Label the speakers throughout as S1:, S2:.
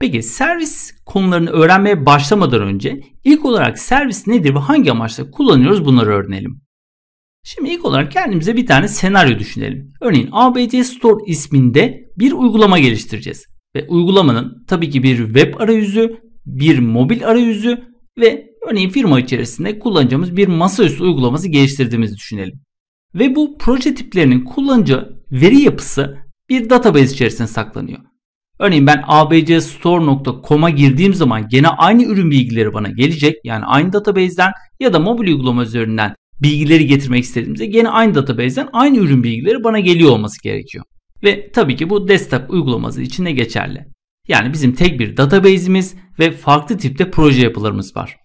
S1: Peki servis konularını öğrenmeye başlamadan önce ilk olarak servis nedir ve hangi amaçla kullanıyoruz bunları öğrenelim. Şimdi ilk olarak kendimize bir tane senaryo düşünelim. Örneğin ABC Store isminde bir uygulama geliştireceğiz. Ve uygulamanın tabii ki bir web arayüzü, bir mobil arayüzü ve örneğin firma içerisinde kullanacağımız bir masaüstü uygulaması geliştirdiğimizi düşünelim. Ve bu proje tiplerinin kullanıcı veri yapısı bir database içerisinde saklanıyor. Örneğin ben abcstore.com'a girdiğim zaman gene aynı ürün bilgileri bana gelecek. Yani aynı database'den ya da mobil uygulama üzerinden bilgileri getirmek istediğimizde gene aynı database'den aynı ürün bilgileri bana geliyor olması gerekiyor. Ve tabii ki bu desktop uygulaması için de geçerli. Yani bizim tek bir database'imiz ve farklı tipte proje yapılarımız var.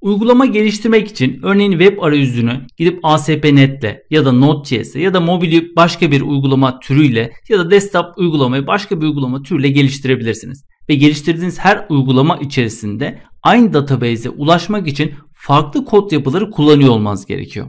S1: Uygulama geliştirmek için örneğin web arayüzünü gidip ASP.NET'le ya da Node.js'le ya da mobil başka bir uygulama türüyle ya da desktop uygulamayı başka bir uygulama türüyle geliştirebilirsiniz. Ve geliştirdiğiniz her uygulama içerisinde aynı database'e ulaşmak için farklı kod yapıları kullanıyor olmanız gerekiyor.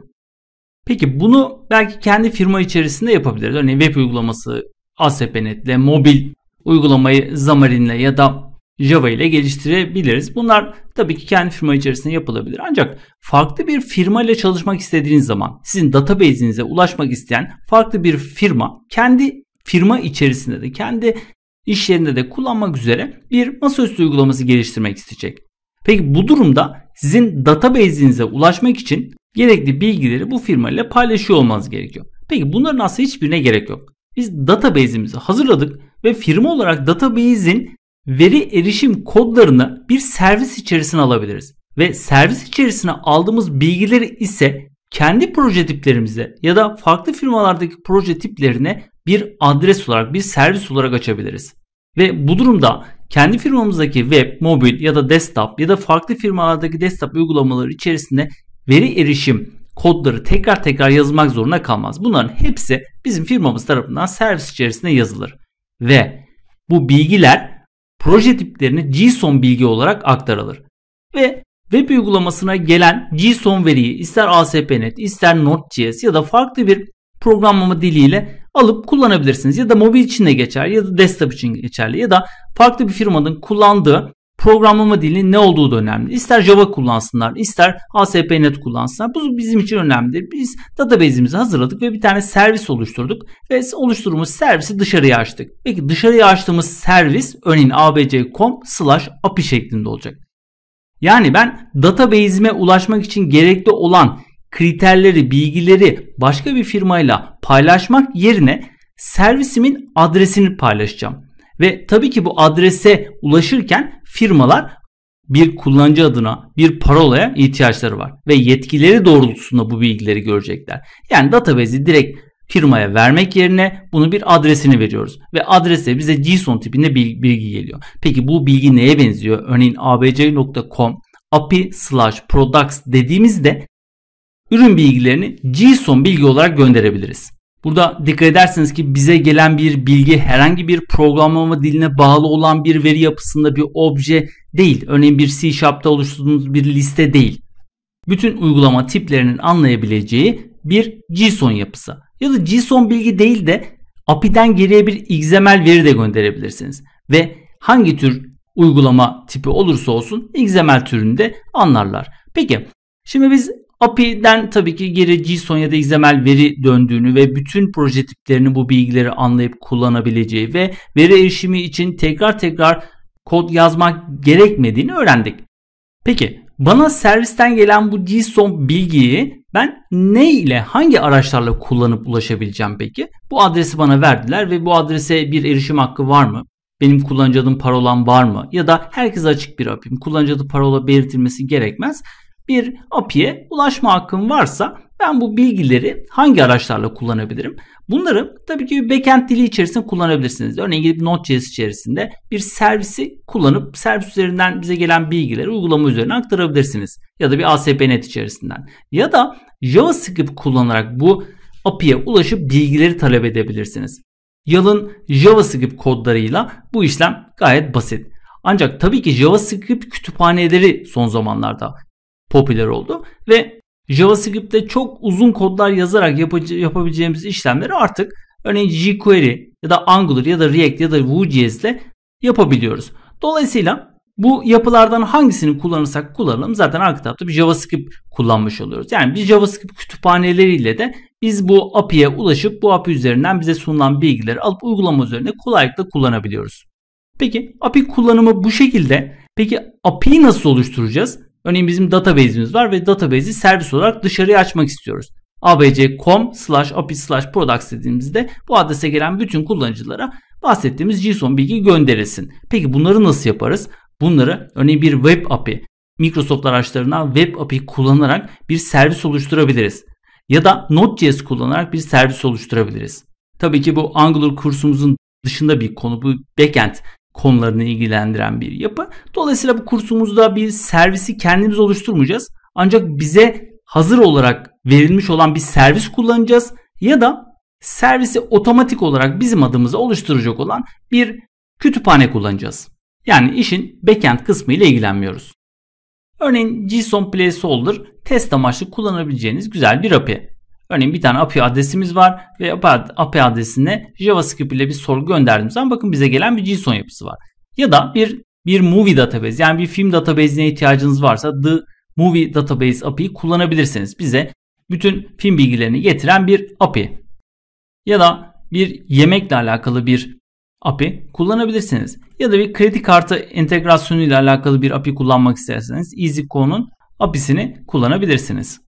S1: Peki bunu belki kendi firma içerisinde yapabiliriz. Örneğin web uygulaması ASP.NET'le, mobil uygulamayı Xamarin'le ya da Java ile geliştirebiliriz. Bunlar tabii ki kendi firma içerisinde yapılabilir. Ancak farklı bir firma ile çalışmak istediğiniz zaman sizin database'inize ulaşmak isteyen farklı bir firma kendi firma içerisinde de kendi iş yerinde de kullanmak üzere bir masaüstü uygulaması geliştirmek isteyecek. Peki bu durumda sizin database'inize ulaşmak için gerekli bilgileri bu firma ile paylaşıyor olmanız gerekiyor. Peki bunların aslında hiçbirine gerek yok. Biz database'imizi hazırladık ve firma olarak database'in veri erişim kodlarını bir servis içerisine alabiliriz. Ve servis içerisine aldığımız bilgileri ise kendi proje tiplerimize ya da farklı firmalardaki proje tiplerine bir adres olarak, bir servis olarak açabiliriz. Ve bu durumda kendi firmamızdaki web, mobil ya da desktop ya da farklı firmalardaki desktop uygulamaları içerisinde veri erişim kodları tekrar tekrar yazmak zorunda kalmaz. Bunların hepsi bizim firmamız tarafından servis içerisinde yazılır. Ve bu bilgiler proje tiplerini JSON bilgi olarak aktarılır. Ve web uygulamasına gelen JSON veriyi ister ASP.NET ister Node.js ya da farklı bir programlama diliyle alıp kullanabilirsiniz. Ya da mobil için de geçer ya da desktop için geçerli ya da farklı bir firmanın kullandığı programlama dilinin ne olduğu da önemli. İster Java kullansınlar, ister ASP.NET kullansınlar. Bu bizim için önemli. Biz database'imizi hazırladık ve bir tane servis oluşturduk ve oluşturduğumuz servisi dışarıya açtık. Peki dışarıya açtığımız servis örneğin abc.com slash api şeklinde olacak. Yani ben database'ime ulaşmak için gerekli olan kriterleri, bilgileri başka bir firmayla paylaşmak yerine servisimin adresini paylaşacağım. Ve tabii ki bu adrese ulaşırken firmalar bir kullanıcı adına, bir parolaya ihtiyaçları var ve yetkileri doğrultusunda bu bilgileri görecekler. Yani database'i direkt firmaya vermek yerine bunu bir adresini veriyoruz ve adrese bize JSON tipinde bilgi geliyor. Peki bu bilgi neye benziyor? Örneğin abc.com api slash products dediğimizde ürün bilgilerini JSON bilgi olarak gönderebiliriz. Burada dikkat ederseniz ki bize gelen bir bilgi herhangi bir programlama diline bağlı olan bir veri yapısında bir obje değil. Örneğin bir C Sharp'ta oluşturduğunuz bir liste değil. Bütün uygulama tiplerinin anlayabileceği bir JSON yapısı. Ya da JSON bilgi değil de API'den geriye bir XML veri de gönderebilirsiniz. Ve hangi tür uygulama tipi olursa olsun XML türünde anlarlar. Peki şimdi biz API'den tabii ki geri JSON ya da XML veri döndüğünü ve bütün proje tiplerini bu bilgileri anlayıp kullanabileceği ve veri erişimi için tekrar tekrar kod yazmak gerekmediğini öğrendik. Peki bana servisten gelen bu JSON bilgiyi ben ne ile hangi araçlarla kullanıp ulaşabileceğim peki? Bu adresi bana verdiler ve bu adrese bir erişim hakkı var mı? Benim kullanıcı adım parolam var mı? Ya da herkese açık bir API'm. Kullanıcı adı parola belirtilmesi gerekmez bir API'ye ulaşma hakkım varsa ben bu bilgileri hangi araçlarla kullanabilirim? Bunları tabii ki bir backend dili içerisinde kullanabilirsiniz. Örneğin gidip Node.js içerisinde bir servisi kullanıp servis üzerinden bize gelen bilgileri uygulama üzerine aktarabilirsiniz. Ya da bir ASP.NET içerisinden. Ya da JavaScript kullanarak bu API'ye ulaşıp bilgileri talep edebilirsiniz. Yalın JavaScript kodlarıyla bu işlem gayet basit. Ancak tabii ki JavaScript kütüphaneleri son zamanlarda popüler oldu ve JavaScript'te çok uzun kodlar yazarak yap- yapabileceğimiz işlemleri artık örneğin jQuery ya da Angular ya da React ya da Vue.js ile yapabiliyoruz. Dolayısıyla bu yapılardan hangisini kullanırsak kullanalım zaten arka tarafta bir JavaScript kullanmış oluyoruz. Yani bir JavaScript kütüphaneleriyle de biz bu API'ye ulaşıp bu API üzerinden bize sunulan bilgileri alıp uygulama üzerinde kolaylıkla kullanabiliyoruz. Peki API kullanımı bu şekilde. Peki API'yi nasıl oluşturacağız? Örneğin bizim database'imiz var ve database'i servis olarak dışarıya açmak istiyoruz. abc.com slash api slash products dediğimizde bu adrese gelen bütün kullanıcılara bahsettiğimiz JSON bilgi gönderilsin. Peki bunları nasıl yaparız? Bunları örneğin bir web API, Microsoft araçlarına web API kullanarak bir servis oluşturabiliriz. Ya da Node.js kullanarak bir servis oluşturabiliriz. Tabii ki bu Angular kursumuzun dışında bir konu. Bu backend konularını ilgilendiren bir yapı. Dolayısıyla bu kursumuzda bir servisi kendimiz oluşturmayacağız. Ancak bize hazır olarak verilmiş olan bir servis kullanacağız ya da servisi otomatik olarak bizim adımıza oluşturacak olan bir kütüphane kullanacağız. Yani işin backend kısmı ile ilgilenmiyoruz. Örneğin JSON Placeholder test amaçlı kullanabileceğiniz güzel bir API. Örneğin bir tane API adresimiz var ve API adresine JavaScript ile bir sorgu gönderdiğimiz zaman bakın bize gelen bir JSON yapısı var. Ya da bir bir movie database yani bir film database'ine ihtiyacınız varsa the movie database API'yi kullanabilirsiniz. Bize bütün film bilgilerini getiren bir API ya da bir yemekle alakalı bir API kullanabilirsiniz. Ya da bir kredi kartı entegrasyonu ile alakalı bir API kullanmak isterseniz EasyCo'nun API'sini kullanabilirsiniz.